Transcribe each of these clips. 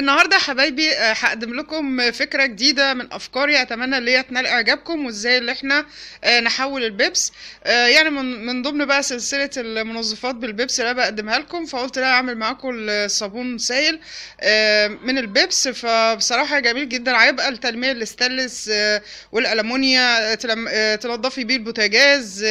النهارده حبايبي آه، هقدم لكم فكره جديده من افكاري اتمنى ان هي تنال اعجابكم وازاي اللي احنا آه، نحول البيبس آه، يعني من من ضمن بقى سلسله المنظفات بالبيبس اللي انا بقدمها لكم فقلت لا اعمل معاكم الصابون سائل من البيبس فبصراحه جميل جدا هيبقى التلميع الاستانلس والالمونيا تنضفي بيه البوتاجاز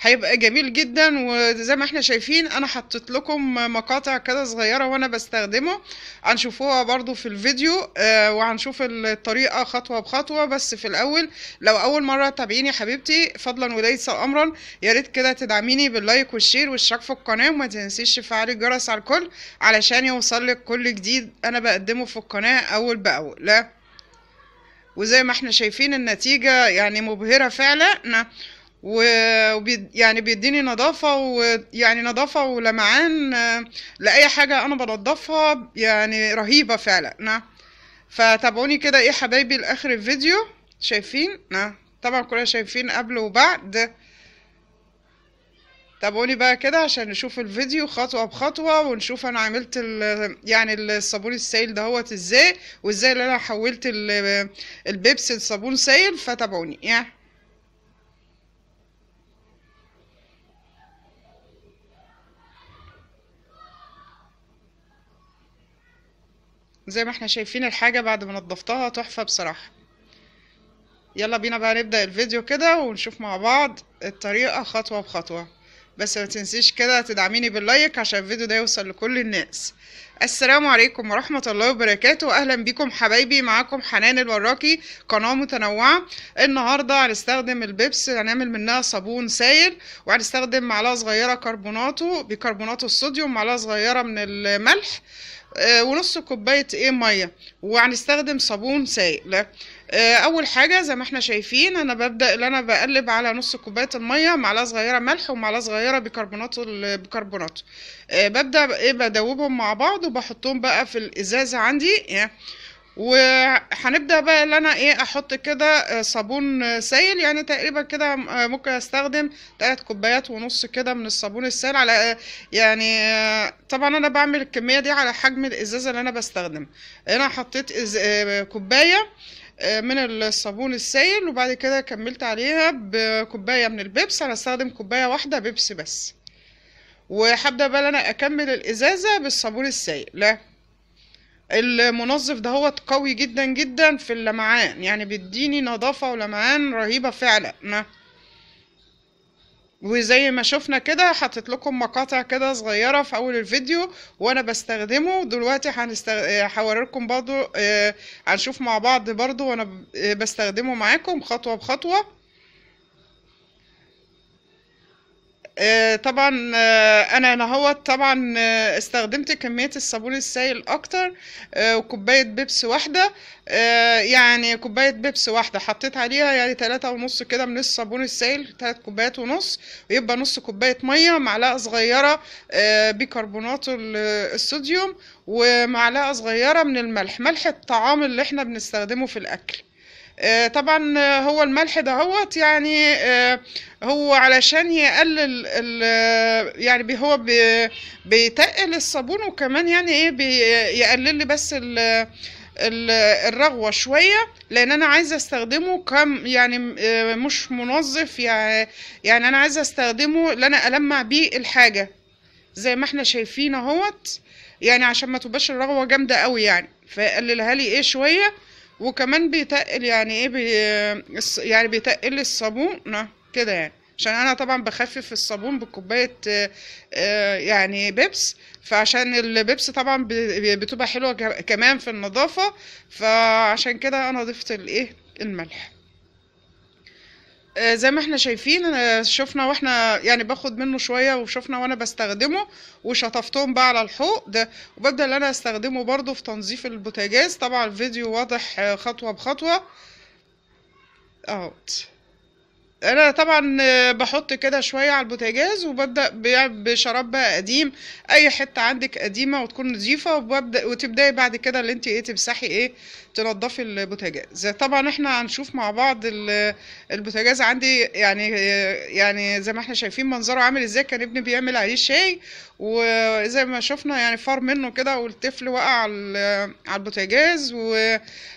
هيبقى جميل جدا وزي ما احنا شايفين انا حطيت لكم مقاطع كده صغيره وانا بستخدمه هنشوفوها برضو في الفيديو آه، وهنشوف الطريقة خطوة بخطوة بس في الأول لو أول مرة تابعيني يا حبيبتي فضلا وليس أمرا يا ريت كده تدعميني باللايك والشير والاشتراك في القناة وما تنسيش تفعلي الجرس على الكل علشان يوصلك كل جديد أنا بقدمه في القناة أول بأول لا وزي ما احنا شايفين النتيجة يعني مبهرة فعلا و يعني بيديني نظافة ويعني نظافة ولمعان لأي حاجة أنا بنضفها يعني رهيبة فعلا نعم فتابعوني كده ايه حبايبي لآخر الفيديو شايفين نعم طبعا كلنا شايفين قبل وبعد تابعوني بقى كده عشان نشوف الفيديو خطوة بخطوة ونشوف انا عملت يعني الصابون السائل هوت ازاي وازاي اللي انا حولت البيبسي لصابون سائل فتابعوني يعني زي ما احنا شايفين الحاجة بعد ما نضفتها تحفة بصراحة يلا بينا بقى نبدأ الفيديو كده ونشوف مع بعض الطريقة خطوة بخطوة بس ما تنسيش كده تدعميني باللايك عشان الفيديو ده يوصل لكل الناس السلام عليكم ورحمة الله وبركاته أهلا بكم حبايبي معاكم حنان الوراكي قناة متنوعة النهاردة هنستخدم البيبس هنعمل منها صابون سائل وهنستخدم معلقة صغيرة كربوناتو بكربوناتو الصوديوم معلقة صغيرة من الملح آه، ونص كوبايه ايه ميه وهنستخدم صابون سائل آه، اول حاجه زي ما احنا شايفين انا ببدا ان انا بقلب على نص كوبايه الميه معلقه صغيره ملح ومعلقه صغيره بيكربونات البيكربونات آه، ببدا ايه بدوبهم مع بعض وبحطهم بقى في الازازه عندي يعني وهنبدا بقى ان انا ايه احط كده آه، صابون آه، سائل يعني تقريبا كده آه، ممكن استخدم تلات كوبايات ونص كده من الصابون السائل على يعني طبعا انا بعمل الكميه دي على حجم الازازه اللي انا بستخدم انا حطيت كوبايه من الصابون السائل وبعد كده كملت عليها بكوبايه من البيبس انا استخدم كوبايه واحده بيبس بس وهبدا بقى انا اكمل الازازه بالصابون السائل لا المنظف ده هو قوي جدا جدا في اللمعان يعني بيديني نظافة ولمعان رهيبة فعلا وزي ما شفنا كده حطيت لكم مقاطع كده صغيره في اول الفيديو وانا بستخدمه دلوقتي هنستغ... هوريكم برضو آه، هنشوف مع بعض برضو وانا بستخدمه معاكم خطوه بخطوه آه، طبعا آه، انا نهوت طبعا آه، استخدمت كميه الصابون السائل اكتر وكوبايه بيبس واحده يعني كوبايه بيبس واحده حطيت عليها يعني تلاتة ونص كده من الصابون السائل تلات كوبايات ونص ويبقى نص كوبايه ميه معلقه صغيره بيكربونات الصوديوم ومعلقه صغيره من الملح ملح الطعام اللي احنا بنستخدمه في الاكل آه، طبعا آه، هو الملح دهوت يعني آه، هو علشان يقلل يعني هو بيتقل الصابون وكمان يعني ايه بيقلل لي بس ال الرغوه شويه لان انا عايزه استخدمه كم يعني مش منظف يعني انا عايزه استخدمه لان انا المع بيه الحاجه زي ما احنا شايفين اهوت يعني عشان ما تبقاش الرغوه جامده قوي يعني فقللها لي ايه شويه وكمان بيتقل يعني ايه بي يعني بيتقل الصابون آه، كده يعني عشان انا طبعا بخفف الصابون بكوبايه آه، آه، يعني بيبس فعشان البيبس طبعا بتبقى حلوه كمان في النظافه فعشان كده انا ضفت الايه الملح آه، زي ما احنا شايفين انا شفنا واحنا يعني باخد منه شوية وشفنا وانا بستخدمه وشطفتهم بقى على الحوض وببدأ ان انا استخدمه برضو في تنظيف البوتاجاز طبعا الفيديو واضح آه، خطوة بخطوة اهو انا طبعا آه، بحط كده شويه على البوتاجاز وببدا بشراب بقى قديم اي حته عندك قديمه وتكون نظيفه وببدا وتبداي بعد كده اللي انت ايه تمسحي ايه تنضفي البوتاجاز طبعا احنا هنشوف مع بعض البوتاجاز عندي يعني يعني زي ما احنا شايفين منظره عامل ازاي كان ابني بيعمل عليه شاي وزي ما شفنا يعني فار منه كده والطفل وقع على البوتاجاز و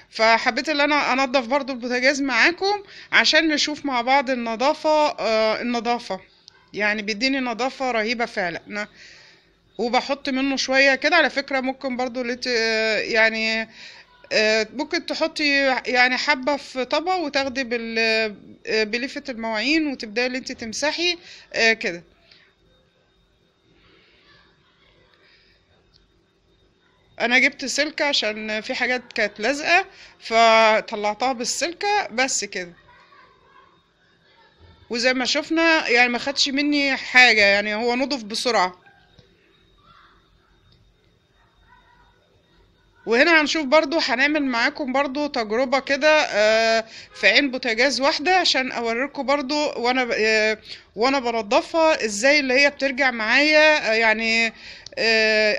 فحبيت ان انا انضف برضو البوتاجاز معاكم عشان نشوف مع بعض النظافه آه النظافه يعني بيديني نظافه رهيبه فعلا وبحط منه شويه كده على فكره ممكن برضو لت يعني آه، ممكن تحطي يعني حبة في طبق وتاخدي آه، بلفة المواعين وتبدأي اللي انت تمسحي آه، كده انا جبت سلكة عشان في حاجات كانت لازقة فطلعتها بالسلكة بس كده وزي ما شفنا يعني ما خدش مني حاجة يعني هو نضف بسرعة وهنا هنشوف برضو هنعمل معاكم برضو تجربة كده آه، في عين بوتاجاز واحدة عشان اوريكم برضو وانا آه، وانا بنضفها ازاي اللي هي بترجع معايا آه، يعني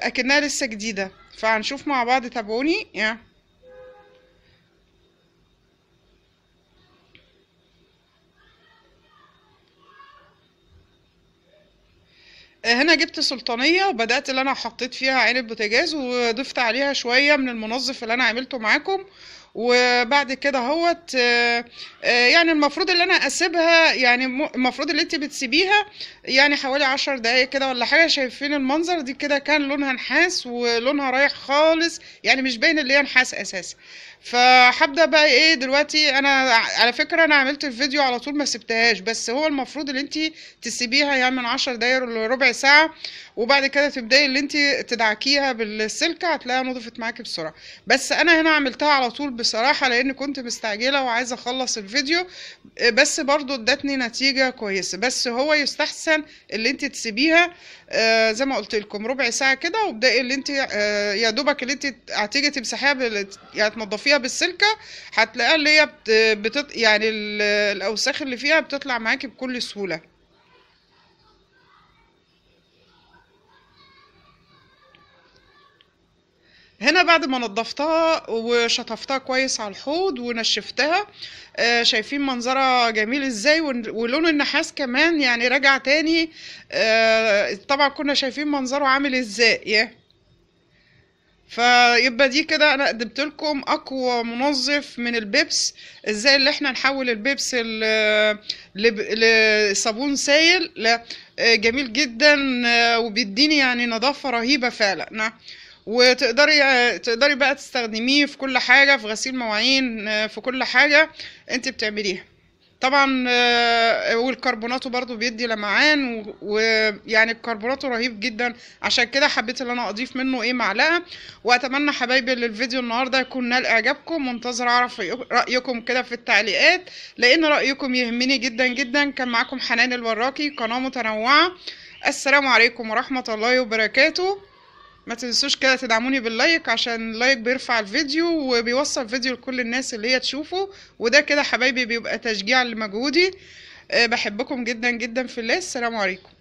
اكنها لسه جديدة فهنشوف مع بعض تابعوني يعني هنا جبت سلطانية وبدأت اللي أنا حطيت فيها عين البوتاجاز وضفت عليها شوية من المنظف اللي أنا عملته معاكم وبعد كده هوت آه، آه، يعني المفروض ان انا اسيبها يعني المفروض اللي انت بتسيبيها يعني حوالي عشر دقايق كده ولا حاجه شايفين المنظر دي كده كان لونها نحاس ولونها رايح خالص يعني مش باين اللي هي نحاس اساسا فهبدا بقى ايه دلوقتي انا على فكره انا عملت الفيديو على طول ما سبتهاش بس هو المفروض اللي انت تسيبيها يعني من عشر دقايق لربع ساعه وبعد كده تبداي اللي انت تدعكيها بالسلكه هتلاقيها نضفت معاكي بسرعه بس انا هنا عملتها على طول بس بصراحه لان كنت مستعجله وعايزه اخلص الفيديو آه، بس برضو ادتني نتيجه كويسه بس هو يستحسن اللي انت تسيبيها آه، زي ما قلت لكم ربع ساعه كده وابداي اللي انت آه، يا دوبك اللي انت هتيجي تمسحيها بال... يعني تنضفيها بالسلكه هتلاقيها اللي هي بتط... يعني الاوساخ اللي فيها بتطلع معاكي بكل سهوله هنا بعد ما نضفتها وشطفتها كويس على الحوض ونشفتها آه، شايفين منظرها جميل ازاي ولون النحاس كمان يعني رجع تاني آه، طبعا كنا شايفين منظره عامل ازاي فيبقى دي كده انا قدمت لكم اقوى منظف من البيبس ازاي اللي احنا نحول البيبس لصابون سائل آه، جميل جدا وبيديني يعني نظافه رهيبه فعلا نعم. وتقدري تقدري بقى تستخدميه في كل حاجه في غسيل مواعين آه، في كل حاجه انت بتعمليها طبعا آه، والكربوناتو برضو بيدي لمعان ويعني الكربوناتو رهيب جدا عشان كده حبيت ان انا اضيف منه ايه معلقه واتمنى حبايبي ان الفيديو النهارده يكون نال اعجابكم منتظر اعرف رايكم كده في التعليقات لان رايكم يهمني جدا جدا كان معاكم حنان الوراقي قناه متنوعه السلام عليكم ورحمه الله وبركاته ما تنسوش كده تدعموني باللايك عشان اللايك بيرفع الفيديو وبيوصل الفيديو لكل الناس اللي هي تشوفه وده كده حبايبي بيبقى تشجيع لمجهودي أه، بحبكم جدا جدا في الله السلام عليكم